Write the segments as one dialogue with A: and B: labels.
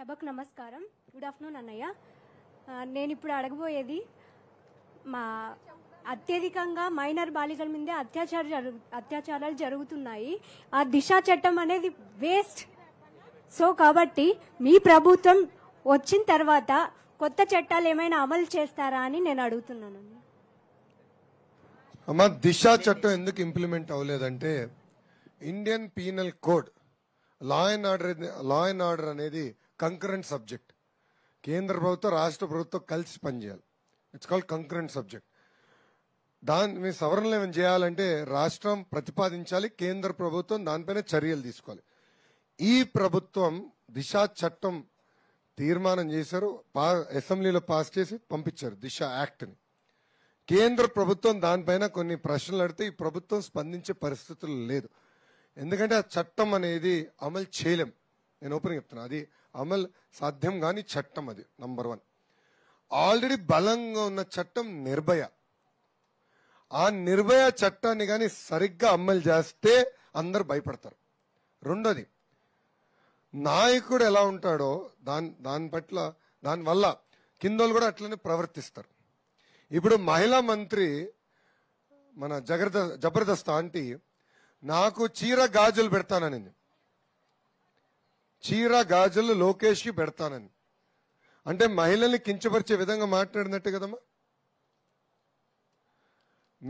A: సభకు నమస్కారం good afternoon అన్నయ్య నేను ఇప్పుడు అడగబోయేది మా అత్యధికంగా మైనర్ బాలికల మీదే అత్యాచార అత్యాచారాలు జరుగుతున్నాయి ఆ దిశ చట్టం అనేది వేస్ట్ సో కాబట్టి మీ ప్రభుత్వం వచ్చిన తర్వాత కొత్త చట్టాలు ఏమైనా అమలు చేస్తారా అని నేను అడుగుతున్నాను అమ్మ దిశ చట్టం ఎందుకు ఇంప్లిమెంట్ అవ్వలేదంటే Indian penal code law and order law and order అనేది కంకరెంట్ సబ్జెక్ట్ కేంద్ర ప్రభుత్వం రాష్ట్ర ప్రభుత్వం కలిసి పనిచేయాలి ఇట్స్ కాల్డ్ కంకరెంట్ సబ్జెక్ట్ దాని మీ సవరణలు ఏమైనా చేయాలంటే రాష్ట్రం ప్రతిపాదించాలి కేంద్ర ప్రభుత్వం దానిపైన చర్యలు తీసుకోవాలి ఈ ప్రభుత్వం దిశ చట్టం తీర్మానం చేశారు అసెంబ్లీలో పాస్ చేసి పంపించారు దిశ యాక్ట్ని కేంద్ర ప్రభుత్వం దానిపైన కొన్ని ప్రశ్నలు అడితే ఈ ప్రభుత్వం స్పందించే పరిస్థితులు లేదు ఎందుకంటే ఆ చట్టం అనేది అమలు చేయలేం నేను ఓపెన్ చెప్తున్నా అది అమలు సాధ్యం కాని చట్టం అది నంబర్ వన్ ఆల్రెడీ బలంగా ఉన్న చట్టం నిర్భయ ఆ నిర్భయ చట్టాన్ని కానీ సరిగ్గా అమలు చేస్తే అందరు భయపడతారు రెండోది నాయకుడు ఎలా ఉంటాడో దాని దాని పట్ల దానివల్ల కిందోళ్ళు కూడా అట్లనే ప్రవర్తిస్తారు ఇప్పుడు మహిళా మంత్రి మన జగర్ద జబర్దస్త్ ఆంటీ నాకు చీర గాజులు పెడతానని చీర గాజులు లోకేష్కి పెడతానని అంటే మహిళల్ని కించపరిచే విధంగా మాట్లాడినట్టు కదమ్మా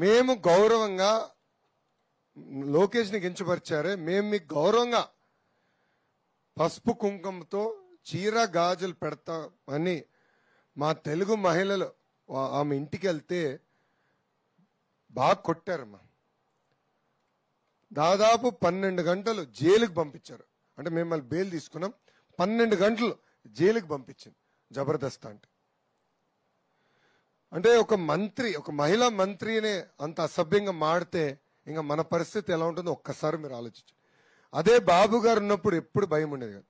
A: మేము గౌరవంగా లోకేష్ని కించపరిచారే మేము మీకు గౌరవంగా పసుపు కుంకుమతో చీర గాజులు పెడతామని మా తెలుగు మహిళలు ఆమె ఇంటికి వెళ్తే బాగా కొట్టారమ్మా దాదాపు పన్నెండు గంటలు జైలుకు పంపించారు అంటే మిమ్మల్ని బెయిల్ తీసుకున్నాం పన్నెండు గంటలు జైలుకి పంపించింది జబర్దస్త్ అంటే అంటే ఒక మంత్రి ఒక మహిళా మంత్రినే అంత అసభ్యంగా మాడితే ఇంకా మన పరిస్థితి ఎలా ఉంటుందో ఒక్కసారి మీరు ఆలోచించండి అదే బాబు గారు ఉన్నప్పుడు ఎప్పుడు భయం ఉండేది కాదు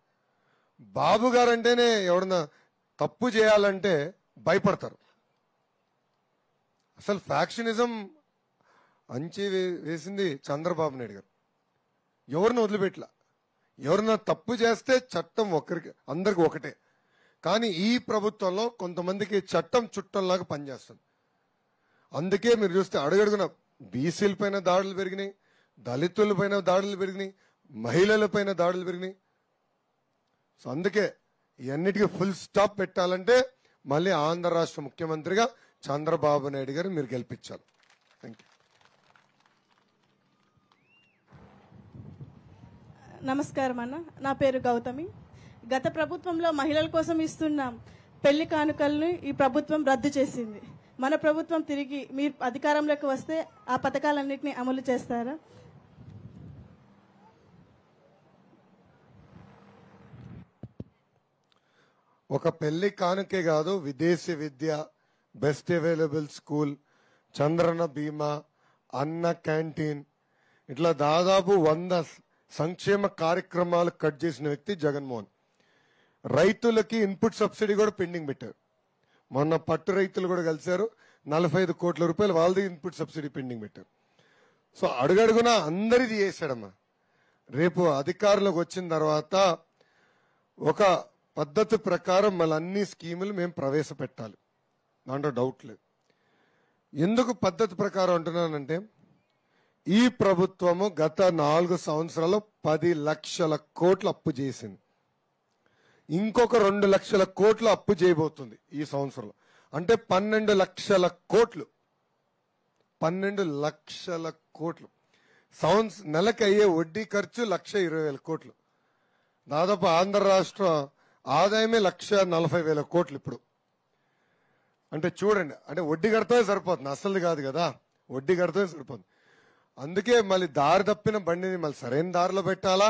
A: బాబు గారు అంటేనే ఎవడన్నా తప్పు చేయాలంటే భయపడతారు అసలు ఫ్యాక్షనిజం అంచి వేసింది చంద్రబాబు నాయుడు గారు ఎవరిని వదిలిపెట్లా ఎవరన్నా తప్పు చేస్తే చట్టం ఒకరికి అందరికి ఒకటే కానీ ఈ ప్రభుత్వంలో కొంతమందికి చట్టం చుట్టంలాగా పనిచేస్తుంది అందుకే మీరు చూస్తే అడుగడుగున బీసీల పైన దాడులు పెరిగినాయి దళితుల పైన దాడులు పెరిగినాయి మహిళల పైన దాడులు పెరిగినాయి సో అందుకే ఇవన్నిటికీ ఫుల్ స్టాప్ పెట్టాలంటే మళ్ళీ ఆంధ్ర రాష్ట్ర ముఖ్యమంత్రిగా చంద్రబాబు నాయుడు గారు మీరు గెలిపించాలి థ్యాంక్ యూ నమస్కారం అన్న నా పేరు గౌతమి గత ప్రభుత్వంలో మహిళల కోసం ఇస్తున్న పెళ్లి కానుకలను ఈ ప్రభుత్వం రద్దు చేసింది మన ప్రభుత్వం తిరిగి మీరు అధికారంలోకి వస్తే ఆ పథకాలన్నింటినీ అమలు చేస్తారా ఒక పెళ్లి కానుకే కాదు విదేశీ విద్య బెస్ట్ అవైలబుల్ స్కూల్ చంద్రన బీమా అన్న క్యాంటీన్ ఇట్లా దాదాపు వంద సంక్షేమ కార్యక్రమాలు కట్ చేసిన వ్యక్తి జగన్మోహన్ రైతులకి ఇన్పుట్ సబ్సిడీ కూడా పెండింగ్ పెట్టారు మొన్న పట్టు రైతులు కూడా కలిశారు నలభై ఐదు కోట్ల రూపాయలు వాళ్ళది ఇన్పుట్ సబ్సిడీ పెండింగ్ పెట్టారు సో అడుగడుగునా అందరిది చేశాడమ్మా రేపు అధికారంలోకి వచ్చిన తర్వాత ఒక పద్ధతి ప్రకారం మళ్ళీ అన్ని స్కీములు మేము ప్రవేశపెట్టాలి దాంట్లో డౌట్ లేదు ఎందుకు పద్ధతి ప్రకారం అంటున్నానంటే ఈ ప్రభుత్వము గత నాలుగు సంవత్సరాలు పది లక్షల కోట్లు అప్పు చేసింది ఇంకొక రెండు లక్షల కోట్లు అప్పు చేయబోతుంది ఈ సంవత్సరంలో అంటే పన్నెండు లక్షల కోట్లు పన్నెండు లక్షల కోట్లు సంవత్స నెలకు అయ్యే వడ్డీ ఖర్చు లక్ష ఇరవై వేల కోట్లు దాదాపు ఆంధ్ర రాష్ట్ర ఆదాయమే లక్ష నలభై వేల కోట్లు ఇప్పుడు అంటే చూడండి అంటే వడ్డీ కడితే సరిపోతుంది అసలు కాదు కదా వడ్డీ కడితే సరిపోతుంది అందుకే మళ్ళీ దారి తప్పిన బండిని మళ్ళీ సరైన దారిలో పెట్టాలా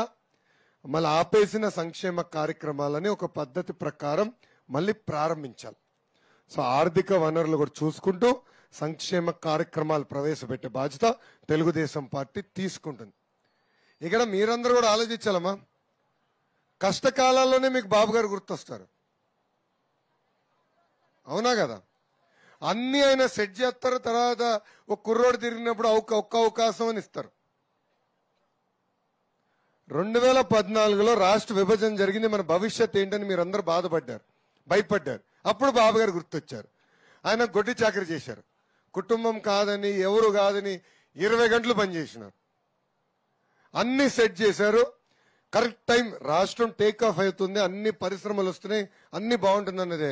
A: మళ్ళీ ఆపేసిన సంక్షేమ కార్యక్రమాలని ఒక పద్ధతి ప్రకారం మళ్ళీ ప్రారంభించాలి సో ఆర్థిక వనరులు కూడా చూసుకుంటూ సంక్షేమ కార్యక్రమాలు ప్రవేశపెట్టే బాధ్యత తెలుగుదేశం పార్టీ తీసుకుంటుంది ఇక్కడ మీరందరూ కూడా ఆలోచించాలమ్మా కష్టకాలాల్లోనే మీకు బాబు గారు గుర్తొస్తారు అవునా కదా అన్ని ఆయన సెట్ చేస్తారు తర్వాత ఒక కుర్రోడు తిరిగినప్పుడు ఒక్క అవకాశం అని ఇస్తారు రెండు వేల పద్నాలుగులో రాష్ట్ర విభజన జరిగింది మన భవిష్యత్ ఏంటని మీరు అందరు బాధపడ్డారు భయపడ్డారు అప్పుడు బాబు గారు గుర్తొచ్చారు ఆయన గొడ్డి చాకరీ చేశారు కుటుంబం కాదని ఎవరు కాదని ఇరవై గంటలు పనిచేసినారు అన్ని సెట్ చేశారు కరెక్ట్ టైం రాష్ట్రం టేక్ ఆఫ్ అవుతుంది అన్ని పరిశ్రమలు వస్తున్నాయి అన్ని బాగుంటుంది అన్నదే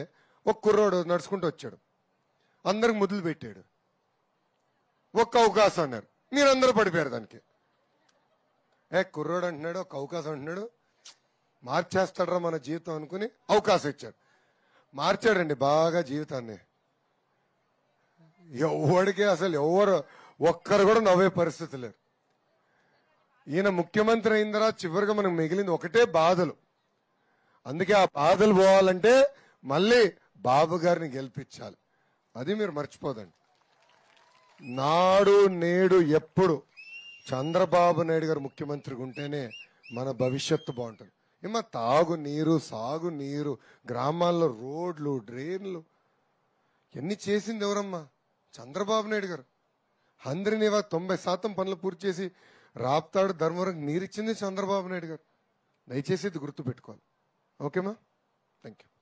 A: ఒక కుర్రోడు నడుచుకుంటూ వచ్చాడు అందరికి ముద్దులు పెట్టాడు ఒక్క అవకాశం అన్నారు అందరూ పడిపోయారు దానికి ఏ కుర్రోడు అంటున్నాడు ఒక అవకాశం అంటున్నాడు మార్చేస్తాడరా మన జీవితం అనుకుని అవకాశం ఇచ్చాడు మార్చాడండి బాగా జీవితాన్ని ఎవరికి అసలు ఎవరు ఒక్కరు కూడా నవ్వే పరిస్థితి లేరు ఈయన ముఖ్యమంత్రి అయిన తర్వాత చివరిగా మనకు మిగిలింది ఒకటే బాధలు అందుకే ఆ బాధలు పోవాలంటే మళ్ళీ బాబు గారిని గెలిపించాలి అది మీరు మర్చిపోదండి నాడు నేడు ఎప్పుడు చంద్రబాబు నాయుడు గారు ముఖ్యమంత్రిగా ఉంటేనే మన భవిష్యత్తు బాగుంటుంది ఏమో తాగు నీరు సాగు నీరు గ్రామాల్లో రోడ్లు డ్రైన్లు ఎన్ని చేసింది ఎవరమ్మా చంద్రబాబు నాయుడు గారు అందరినివా తొంభై శాతం పనులు పూర్తి చేసి రాప్తాడు ధర్మవరం ఇచ్చింది చంద్రబాబు నాయుడు గారు దయచేసి ఇది గుర్తుపెట్టుకోవాలి ఓకేమా థ్యాంక్ యూ